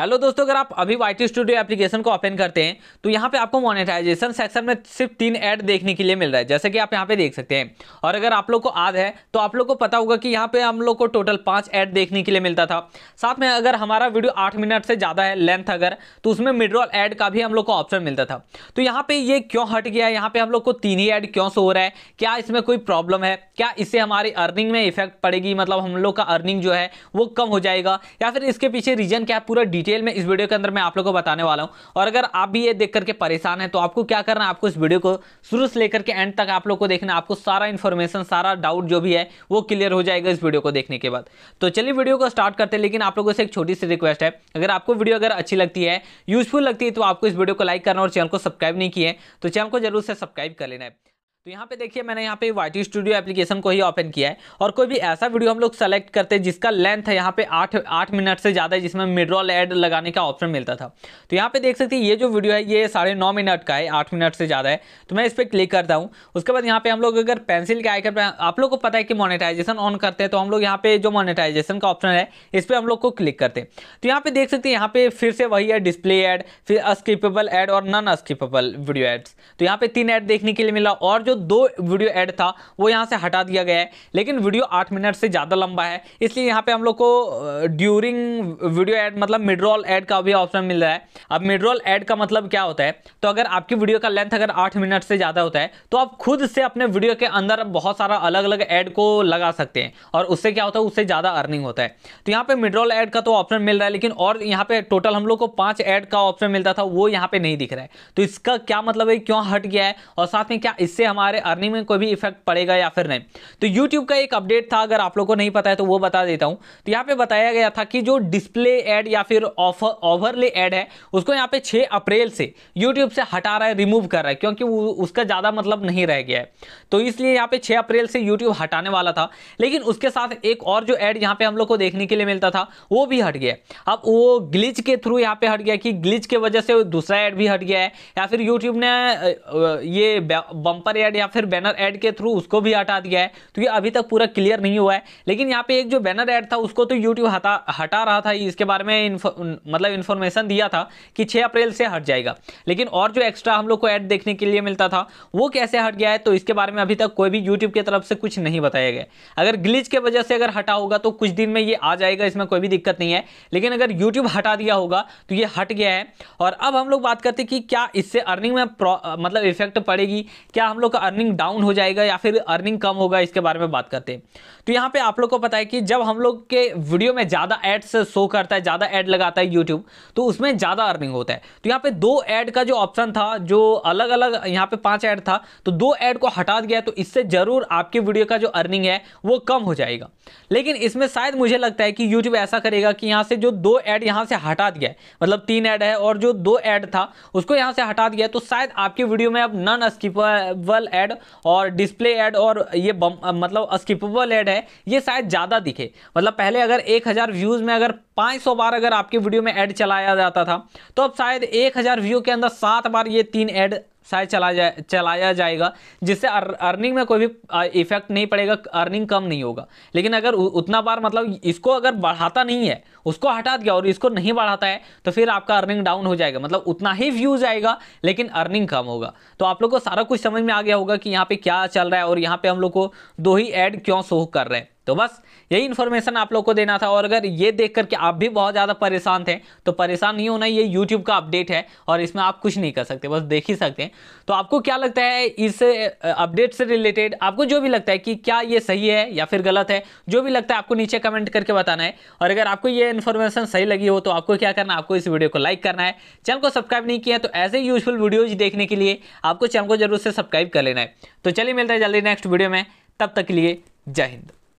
hello दोस्तों अगर आप अभी वाई टी स्टूडियो एप्लीकेशन को ओपन करते हैं तो यहाँ पे आपको मोनेटाइजेशन सेक्शन में सिर्फ तीन ऐड देखने के लिए मिल रहा है जैसे कि आप यहाँ पे देख सकते हैं और अगर आप लोग को याद है तो आप लोग को पता होगा कि यहाँ पे हम लोग को टोटल पाँच ऐड देखने के लिए मिलता था साथ में अगर हमारा वीडियो आठ मिनट से ज़्यादा है लेंथ अगर तो उसमें मिडरॉल एड का भी हम लोग को ऑप्शन मिलता था तो यहाँ पे ये क्यों हट गया यहाँ पे हम लोग को तीन ही ऐड क्यों सो हो रहा है क्या इसमें कोई प्रॉब्लम है क्या इससे हमारी अर्निंग में इफेक्ट पड़ेगी मतलब हम लोग का अर्निंग जो है वो कम हो जाएगा या फिर इसके पीछे रीजन क्या पूरा डिटेल में इस वीडियो के अंदर मैं आप लोगों को बताने वाला हूँ और अगर आप भी ये देख करके परेशान है तो आपको क्या करना है आपको इस वीडियो को शुरू से लेकर के एंड तक आप लोग को देखना आपको सारा इन्फॉर्मेशन सारा डाउट जो भी है वो क्लियर हो जाएगा इस वीडियो को देखने के बाद तो चलिए वीडियो को स्टार्ट करते हैं लेकिन आप लोगों से एक छोटी सी रिक्वेस्ट है अगर आपको वीडियो अगर अच्छी लगती है यूजफुल लगती है तो आपको इस वीडियो को लाइक करना और चैनल को सब्सक्राइब नहीं किया तो चैनल को जरूर से सब्सक्राइब कर लेना है तो यहाँ पे देखिए मैंने यहाँ पे वाई स्टूडियो एप्लीकेशन को ही ओपन किया है और कोई भी ऐसा वीडियो हम लोग सेलेक्ट करते हैं जिसका लेंथ है यहाँ पे आठ आठ मिनट से ज़्यादा है जिसमें मिडरॉल एड लगाने का ऑप्शन मिलता था तो यहाँ पे देख सकते हैं ये जो वीडियो है ये साढ़े नौ मिनट का है आठ मिनट से ज़्यादा है तो मैं इस पर क्लिक करता हूँ उसके बाद यहाँ पे हम लोग अगर पेंसिल के आइकन पर आप लोग को पता है कि मोनिटाइजेशन ऑन करते हैं तो हम लोग यहाँ पे जो मोनिटाइजेशन का ऑप्शन है इस पर हम लोग को क्लिक करते हैं तो यहाँ पे देख सकते हैं यहाँ पे फिर से वही है डिस्प्ले एड फिर अस्किपेबल एड और नॉन अस्किपेबल वीडियो एड्स तो यहाँ पे तीन एड देखने के लिए मिला और जो दो वीडियो ऐड था वो यहाँ से हटा दिया गया है लेकिन वीडियो आठ मिनट से ज़्यादा लंबा है इसलिए यहाँ पे हम लोग को ड्यूरिंग वीडियो ऐड मतलब मिड्रॉल ऐड का भी ऑप्शन मिल रहा है अब मिड्रॉल ऐड का मतलब क्या होता है तो अगर आपकी वीडियो का लेंथ अगर आठ मिनट से ज़्यादा होता है तो आप खुद से अपने वीडियो के अंदर बहुत सारा अलग अलग ऐड को लगा सकते हैं और उससे क्या होता है उससे ज़्यादा अर्निंग होता है तो यहाँ पर मिड्रॉल ऐड का तो ऑप्शन मिल रहा है लेकिन और यहाँ पर टोटल हम लोग को पाँच ऐड का ऑप्शन मिलता था वो यहाँ पर नहीं दिख रहा है तो इसका क्या मतलब है क्यों हट गया है और साथ में क्या इससे हमारे हमारे अर्निंग में कोई भी इफेक्ट पड़ेगा या फिर नहीं तो यूट्यूब का एक अपडेट था अगर आप लोग को नहीं पता है तो वो बता देता हूँ तो यहाँ पे बताया गया था कि जो डिस्प्ले एड या फिर ओवरले एड है उसको यहाँ पे 6 अप्रैल से यूट्यूब से हटा रहा है रिमूव कर रहा है क्योंकि उसका ज़्यादा मतलब नहीं रह गया है तो इसलिए यहाँ पे 6 अप्रैल से यूट्यूब हटाने वाला था लेकिन उसके साथ एक और जो एड यहाँ पर हम लोग को देखने के लिए मिलता था वो भी हट गया अब वो ग्लिच के थ्रू यहाँ पर हट गया कि ग्लिच के वजह से दूसरा एड भी हट गया है या फिर यूट्यूब ने ये बम्पर ऐड एड या फिर बैनर एड के थ्रू उसको भी हटा दिया है तो ये अभी तक पूरा क्लियर नहीं हुआ है लेकिन यहाँ पे एक जो बैनर एड था उसको तो यूट्यूब हटा हटा रहा था इसके बारे में मतलब इन्फॉर्मेशन दिया था कि छः अप्रैल से हट जाएगा लेकिन और जो एक्स्ट्रा हम लोग को ऐड देखने के लिए मिलता था वो कैसे हट गया है तो इसके बारे में अभी तक कोई भी यूट्यूब की तरफ से कुछ नहीं बताया गया अगर ग्लिच के वजह से अगर हटा होगा तो कुछ दिन में ये आ जाएगा इसमें कोई भी दिक्कत नहीं है लेकिन अगर यूट्यूब हटा दिया होगा तो ये हट गया है और अब हम लोग बात करते कि क्या इससे अर्निंग में मतलब इफेक्ट पड़ेगी क्या हम लोग का अर्निंग डाउन हो जाएगा या फिर अर्निंग कम होगा इसके बारे में बात करते हैं तो यहाँ पे आप लोग को पता है कि जब हम लोग के वीडियो में ज़्यादा एड्स शो करता है ज़्यादा एड लगाता है यूट्यूब तो उसमें ज़्यादा अर्निंग होता है तो यहाँ पे दो एड का जो ऑप्शन था जो अलग अलग यहाँ पे पाँच ऐड था तो दो ऐड को हटा दिया तो इससे ज़रूर आपकी वीडियो का जो अर्निंग है वो कम हो जाएगा लेकिन इसमें शायद मुझे लगता है कि यूट्यूब ऐसा करेगा कि यहाँ से जो दो ऐड यहाँ से हटा दिया मतलब तीन ऐड है और जो दो ऐड था उसको यहाँ से हटा दिया तो शायद आपकी वीडियो में अब नॉन स्किपेबल डिसेबल एड और डिस्प्ले एड और ये बम, मतलब स्किपेबल एड है ये शायद ज़्यादा दिखे मतलब पहले अगर एक हज़ार व्यूज़ में अगर पाँच सौ बार अगर आपके वीडियो में एड चलाया जाता था तो अब शायद एक हज़ार व्यू के अंदर सात बार ये तीन एड शायद चला जाए चलाया जाएगा जिससे अर, अर्निंग में कोई भी इफेक्ट नहीं पड़ेगा अर्निंग कम नहीं होगा लेकिन अगर उ, उतना बार मतलब इसको अगर बढ़ाता नहीं है उसको हटा दिया और इसको नहीं बढ़ाता है तो फिर आपका अर्निंग डाउन हो जाएगा मतलब उतना ही व्यूज आएगा लेकिन अर्निंग कम होगा तो आप लोग को सारा कुछ समझ में आ गया होगा कि यहाँ पर क्या चल रहा है और यहाँ पर हम लोग को दो ही ऐड क्यों शो कर रहे हैं तो बस यही इन्फॉर्मेशन आप लोग को देना था और अगर ये देख करके आप भी बहुत ज़्यादा परेशान थे तो परेशान नहीं होना ये यूट्यूब का अपडेट है और इसमें आप कुछ नहीं कर सकते बस देख ही सकते हैं तो आपको क्या लगता है इस अपडेट से रिलेटेड आपको जो भी लगता है कि क्या ये सही है या फिर गलत है जो भी लगता है आपको नीचे कमेंट करके बताना है और अगर आपको ये इन्फॉर्मेशन सही लगी हो तो आपको क्या करना है आपको इस वीडियो को लाइक करना है चैनल को सब्सक्राइब नहीं किया तो ऐसे यूजफुल वीडियोज देखने के लिए आपको चैनल को जरूर से सब्सक्राइब कर लेना है तो चलिए मिलता है जल्दी नेक्स्ट वीडियो में तब तक के लिए जय हिंद